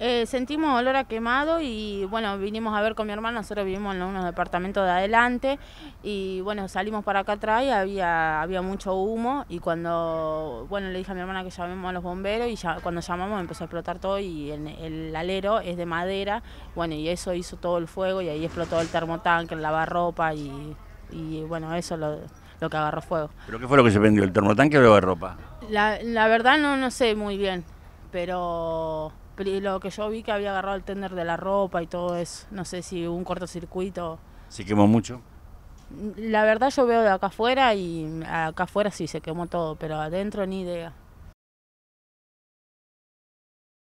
Eh, sentimos olor a quemado y bueno, vinimos a ver con mi hermana, nosotros vivimos en unos departamentos de adelante y bueno, salimos para acá atrás y había, había mucho humo y cuando, bueno, le dije a mi hermana que llamemos a los bomberos y ya, cuando llamamos empezó a explotar todo y el, el, alero es de madera, bueno, y eso hizo todo el fuego y ahí explotó el termotanque, el lavarropa y, y bueno, eso lo, lo que agarró fuego. ¿Pero qué fue lo que se vendió, el termotanque o el lavarropa? La, la verdad no, no sé muy bien, pero lo que yo vi que había agarrado el tender de la ropa y todo eso. No sé si hubo un cortocircuito. ¿Se quemó mucho? Mm, la verdad yo veo de acá afuera y acá afuera sí se quemó todo, pero adentro ni idea.